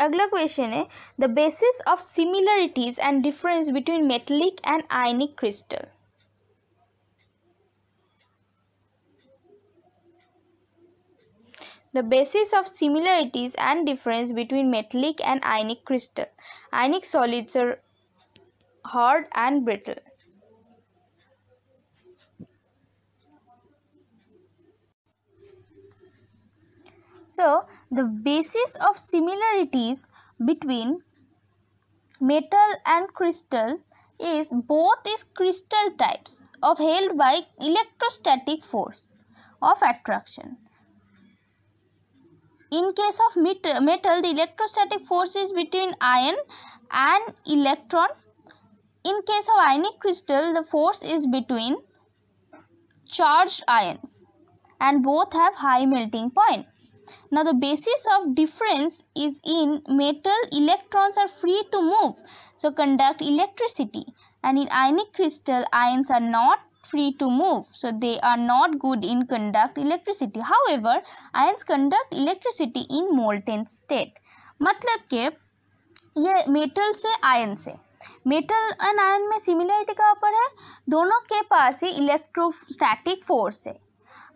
अगला क्वेश्चन है the basis of similarities and difference between metallic and ionic crystal The basis of similarities and difference between metallic and ionic crystal. Ionic solids are hard and brittle. So, the basis of similarities between metal and crystal is both is crystal types of held by electrostatic force of attraction. In case of metal, the electrostatic force is between ion and electron. In case of ionic crystal, the force is between charged ions and both have high melting point. Now the basis of difference is in metal electrons are free to move so conduct electricity and in ionic crystal ions are not free to move so they are not good in conduct electricity. However ions conduct electricity in molten state. मतलब के ये metal से ion से metal and ion में similarity का अपर है दोनों के पास ही इलेक्ट्रोस्टैटिक फोर्स है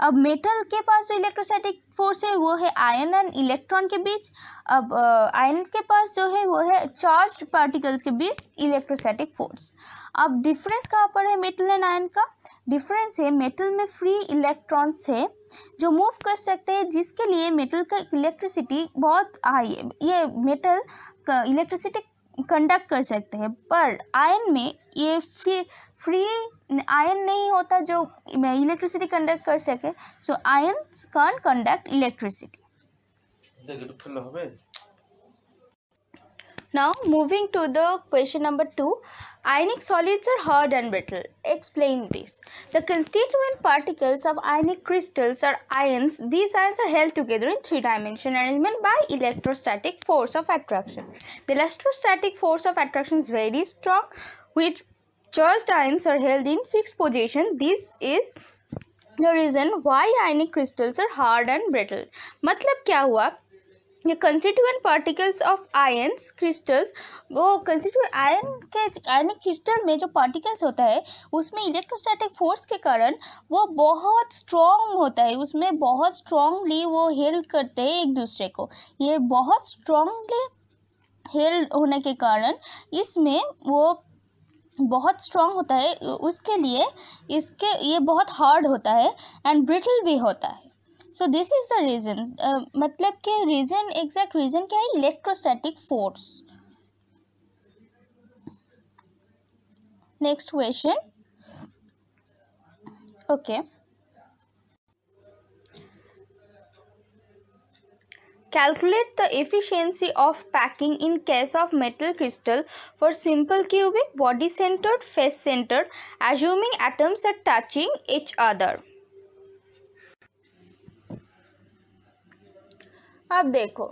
अब मेटल के पास जो इलेक्ट्रोस्टैटिक फोर्स है वो है आयन एंड इलेक्ट्रॉन के बीच अब आयन के पास जो है वो है चार्ज पार्टिकल्स के बीच इलेक्ट्रोस्टैटिक फोर्स अब डिफरेंस कहाँ पर है मेटल एंड आयन का डिफरेंस है मेटल में फ्री इलेक्ट्रॉन्स है जो मूव कर सकते हैं जिसके लिए मेटल का इलेक्ट्रिसिटी बहुत हाई है ये मेटल का इलेक्ट्रिसिटी कंडक्ट कर सकते हैं पर आयन में ये फ्री फ्री आयन नहीं होता जो इलेक्ट्रिसिटी कंडक्ट कर सके so ion con conduct electricity now moving to the question number two Ionic solids are hard and brittle. Explain this. The constituent particles of ionic crystals are ions. These ions are held together in three-dimensional arrangement by electrostatic force of attraction. The electrostatic force of attraction is very strong. With charged ions are held in fixed position. This is the reason why ionic crystals are hard and brittle. मतलब क्या हुआ ये constituent particles of ions crystals वो constituent ion के ionic crystal में जो particles होता है उसमें इलेक्ट्रोस्टैटिक फोर्स के कारण वो बहुत स्ट्रॉन्ग होता है उसमें बहुत स्ट्रांगली वो हेल्ड करते हैं एक दूसरे को ये बहुत स्ट्रांगली हेल्ड होने के कारण इसमें वो बहुत स्ट्रांग होता है उसके लिए इसके ये बहुत हार्ड होता है एंड ब्रिटल भी होता है so this is the reason मतलब के रीज़न एग्जैक्ट रीज़न क्या है electrostatic force next question okay calculate the efficiency of packing in case of metal crystal for simple cubic body centred face centred assuming atoms are touching each other अब देखो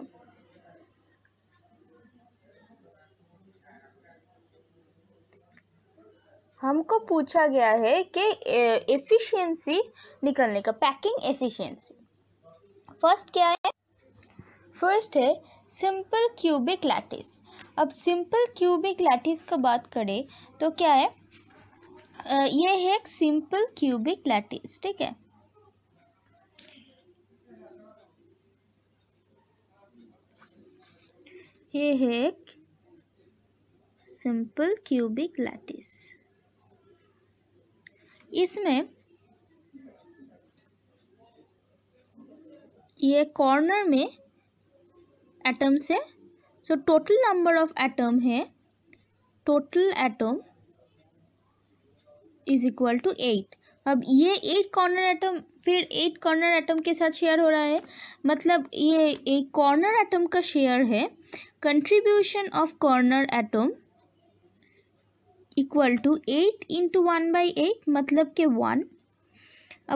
हमको पूछा गया है कि efficiency निकलने का पैकिंग एफिशिएंसी फर्स्ट क्या है फर्स्ट है सिंपल क्यूबिक लैटिस अब सिंपल क्यूबिक लैटिस का बात करें तो क्या है ये है एक सिंपल क्यूबिक लैटिस ठीक है ये है एक सिंपल क्यूबिक लैटिस इसमें ये कॉर्नर में एटम्स है so total number of atom है total atom is equal to eight अब ये एट कॉर्नर एटम फिर एट कॉर्नर एटम के साथ शेयर हो रहा है मतलब ये एक कॉर्नर एटम का शेयर है contribution of corner atom equal to eight into one by eight मतलब के वन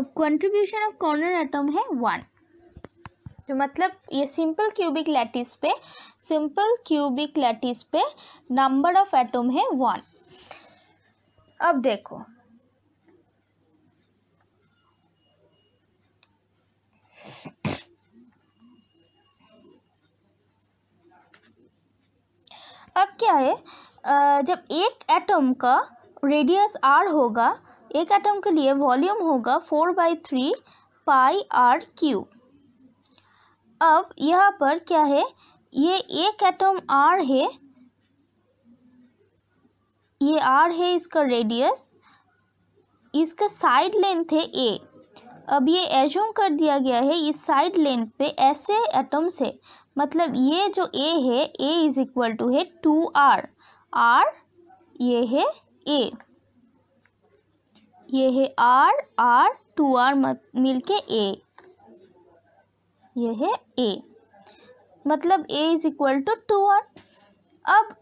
अब कंट्रीब्यूशन ऑफ कॉर्नर एटम है वन तो मतलब ये सिंपल क्यूबिक लैटिस पे सिंपल क्यूबिक लैटिस पे नंबर ऑफ एटम है वन अब देखो तब क्या है जब एक एटम का रेडियस आर होगा एक एटम के लिए वॉल्यूम होगा four by three pi r cube अब यहाँ पर क्या है ये एक एटम आर है ये आर है इसका रेडियस इसका साइड लेंथ है ए अब ये एजूम कर दिया गया है इस साइड लेंथ पे ऐसे एटम्स है मतलब ये जो ए है ए इज इक्वल टू है टू आर आर ये है ए ये है आर आर टू आर मत मिल के ए ये है ए मतलब A is equal to two r अब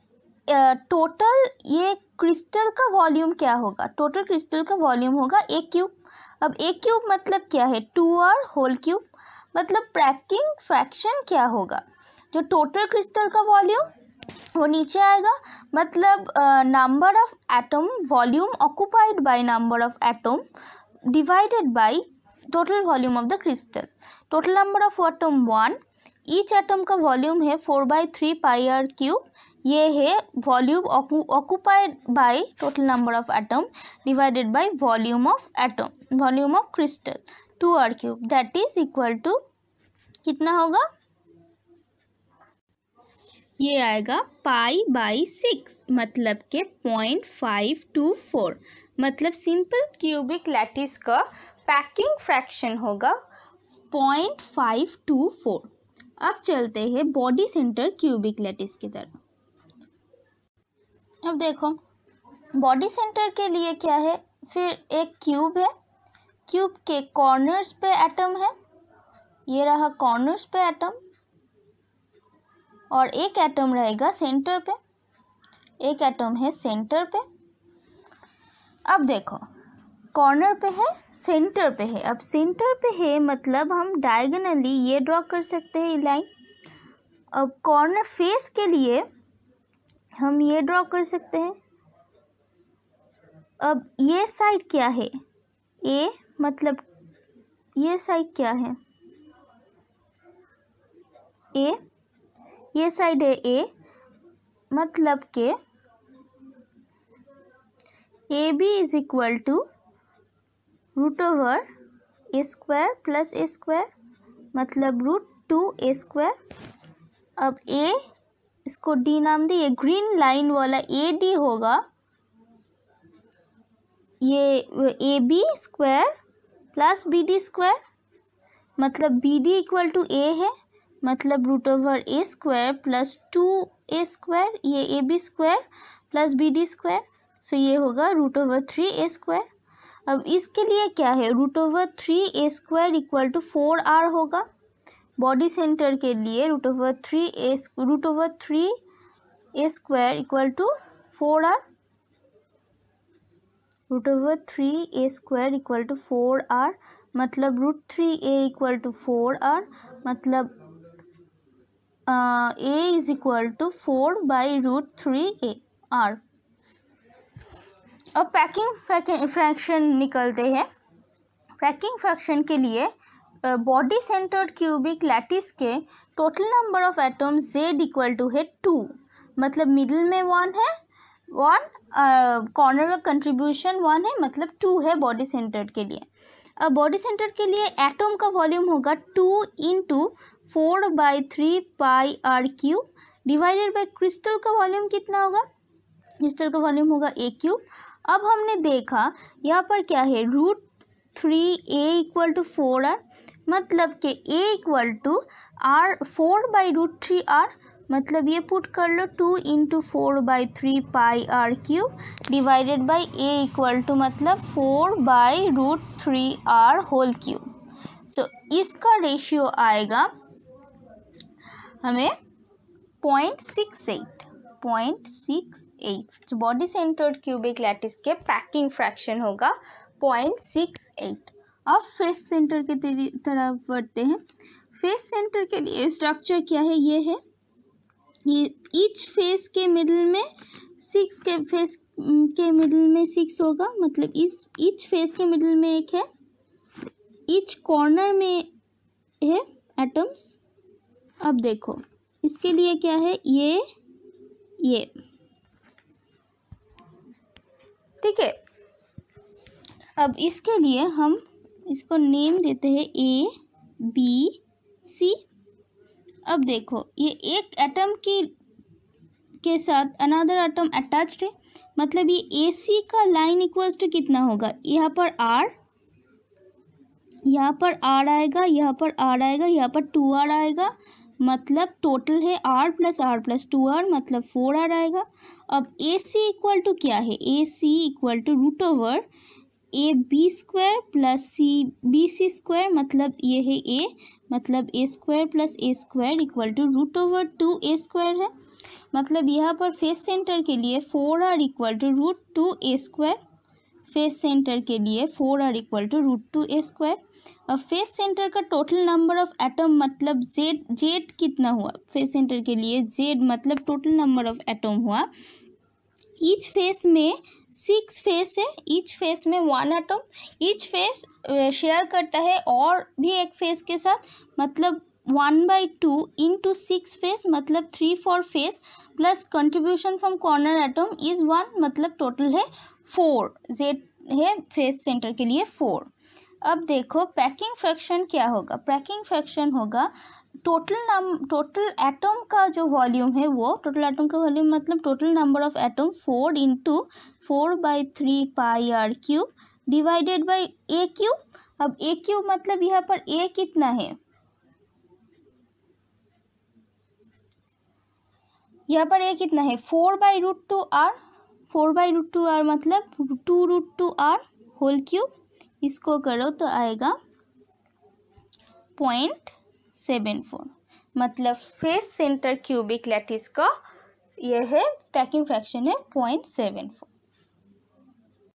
टोटल ये क्रिस्टल का वॉल्यूम क्या होगा टोटल क्रिस्टल का वॉल्यूम होगा ए क्यूब अब ए क्यूब मतलब क्या है टू आर होल क्यूब मतलब प्रैकिंग फ्रैक्शन क्या होगा जो टोटल क्रिस्टल का वॉल्यूम वो नीचे आएगा मतलब number of atom volume occupied by number of atom divided by total volume of the crystal total number of atom one each atom का वॉल्यूम है four by three pi are cube ये है volume occupied by total number of atom divided by volume of atom volume of crystal two r cube that is equal to कितना होगा ये आएगा pi by six मतलब के point five two four मतलब simple cubic lattice का packing fraction होगा point five two four अब चलते हैं बॉडी सेंटर क्यूबिक लैटिस की तरफ अब देखो बॉडी सेंटर के लिए क्या है फिर एक क्यूब है क्यूब के कॉर्नर्स पे एटम है ये रहा कॉर्नर्स पे एटम और एक एटम रहेगा सेंटर पे एक एटम है सेंटर पे अब देखो कॉर्नर पे है सेंटर पे है अब सेंटर पे है मतलब हम डायगनली ये ड्रॉ कर सकते हैं लाइन अब कॉर्नर फेस के लिए हम ये ड्रॉ कर सकते हैं अब ये साइड क्या है ए मतलब ये साइड क्या है ए ये साइड है ए मतलब के A B is equal to root over A square plus A square मतलब रूट टू ए स्क्वायर अब ए इसको डी नाम दिए ग्रीन लाइन वाला ए डी होगा ये A B square plus B D square मतलब B D equal to A है मतलब root over A square plus two A square ये A B square plus B D square so ये होगा root over three A square अब इसके लिए क्या है root over three A square equal to four r होगा बॉडी सेंटर के लिए root over three A root over three A square equal to four r root over three A square equal to four r मतलब root three A equal to four r मतलब A is equal to four by root three A r अब packing fraction निकलते हैं packing fraction के लिए body centred cubic lattice के total number of atoms Z equal to है two मतलब middle में वन है वन कॉर्नर का कंट्रीब्यूशन वन है मतलब टू है बॉडी सेंटर्ड के लिए अब बॉडी सेंटर के लिए एटम का वॉल्यूम होगा two into four by three pi r cube divided by crystal का वॉल्यूम कितना होगा क्रिस्टल का वॉल्यूम होगा ए क्यूब अब हमने देखा यहाँ पर क्या है root three A equal to four r मतलब कि A equal to are four by root three r मतलब ये पुट कर लो two into four by three pi are cube divided by A equal to मतलब four by root three r whole cube so इसका ratio आएगा हमें point six eight point six eight जो body centred cubic lattice के packing fraction होगा point six eight अब face centre के तरफ बढ़ते हैं फेस सेंटर के लिए स्ट्रक्चर क्या है ये है ये ईच फेस के मिडल में सिक्स के फेस mm, के मिडल में सिक्स होगा मतलब इस ईच फेस के मिडल में एक है ईच कॉर्नर में है एटम्स अब देखो इसके लिए क्या है ये ये ठीक है अब इसके लिए हम इसको नेम देते हैं ए बी सी अब देखो ये एक एटम की के साथ अनदर एटम अटैच्ड है मतलब ये ए सी का लाइन इक्वल्स टू कितना होगा यहाँ पर आर यहाँ पर आर आएगा यहाँ पर आर आएगा यहाँ पर टू आर आएगा मतलब टोटल है R plus R plus two R मतलब फोर आर आएगा अब ए सी इक्वल टू क्या है A C equal to root over A B square plus C B C square मतलब ये है ए मतलब A square plus A square equal to root over two A square है मतलब यहाँ पर फेस सेंटर के लिए four are equal to root two A square face centre के लिए four are equal to root two A square और face centre का टोटल नंबर ऑफ एटम मतलब जेड जेड कितना हुआ फेस सेंटर के लिए जेड मतलब टोटल नंबर ऑफ एटम हुआ ईच फेस में सिक्स फेस है ईच फेस में one atom each face share करता है और भी एक फेस के साथ मतलब one by two into six face मतलब three four face plus contribution from corner atom is one मतलब टोटल है फोर जेड है फेस सेंटर के लिए फोर अब देखो पैकिंग फ्रैक्शन क्या होगा पैकिंग फ्रैक्शन होगा टोटल नम टोटल एटम का जो वॉल्यूम है वो टोटल एटम का वॉल्यूम मतलब total number of atom four into four by three pi are cube divided by A cube अब ए क्यूब मतलब यहाँ पर ए कितना है यहाँ पर ए कितना है four by root two are four by root two R मतलब two root two R whole cube इसको करो तो आएगा पॉइंट सेवन फोर मतलब फेस सेंटर क्यूबिक लैटिस का यह है पैकिंग फ्रैक्शन है पॉइंट सेवन फोर